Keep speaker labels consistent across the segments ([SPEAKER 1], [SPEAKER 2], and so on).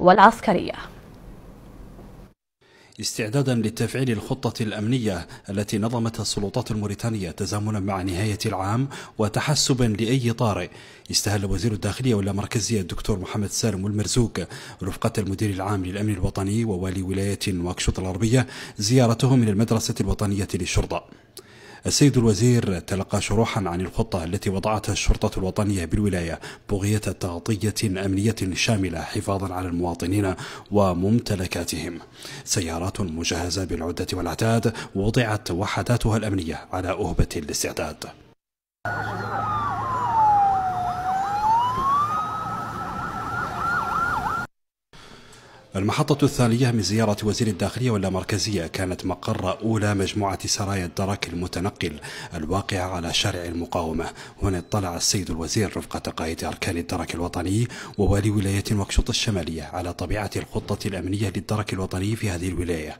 [SPEAKER 1] والعسكرية استعدادا لتفعيل الخطة الأمنية التي نظمتها السلطات الموريتانية تزامنا مع نهاية العام وتحسبا لأي طارئ استهل وزير الداخلية واللامركزية الدكتور محمد سالم والمرزوق رفقة المدير العام للأمن الوطني ووالي ولاية واكشوط الغربية زيارته من المدرسة الوطنية للشرطة السيد الوزير تلقى شروحا عن الخطة التي وضعتها الشرطة الوطنية بالولاية بغية تغطية أمنية شاملة حفاظا على المواطنين وممتلكاتهم سيارات مجهزة بالعدة والعتاد وضعت وحداتها الأمنية على أهبة الاستعداد المحطة الثانية من زيارة وزير الداخلية واللامركزية كانت مقر أولى مجموعة سرايا الدرك المتنقل الواقعة على شارع المقاومة هنا اطلع السيد الوزير رفقة قائد أركان الدرك الوطني ووالي ولاية نواكشوط الشمالية على طبيعة الخطة الأمنية للدرك الوطني في هذه الولاية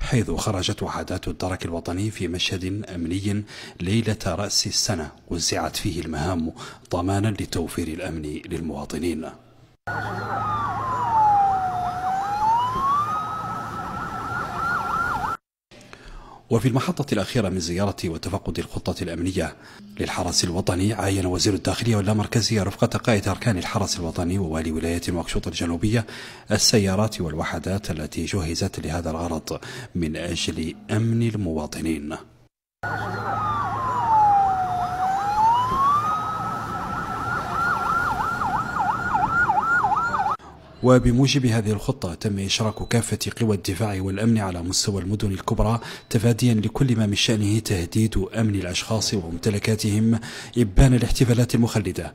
[SPEAKER 1] حيث خرجت وحدات الدرك الوطني في مشهد أمني ليلة رأس السنة وزعت فيه المهام ضمانا لتوفير الأمن للمواطنين وفي المحطة الأخيرة من زيارة وتفقد الخطة الأمنية للحرس الوطني عين وزير الداخلية واللامركزية رفقة قائد أركان الحرس الوطني ووالي ولاية نواكشوط الجنوبية السيارات والوحدات التي جهزت لهذا الغرض من أجل أمن المواطنين. وبموجب هذه الخطة تم إشراك كافة قوى الدفاع والأمن على مستوى المدن الكبرى تفاديا لكل ما من شأنه تهديد أمن الأشخاص وممتلكاتهم إبان الاحتفالات المخلدة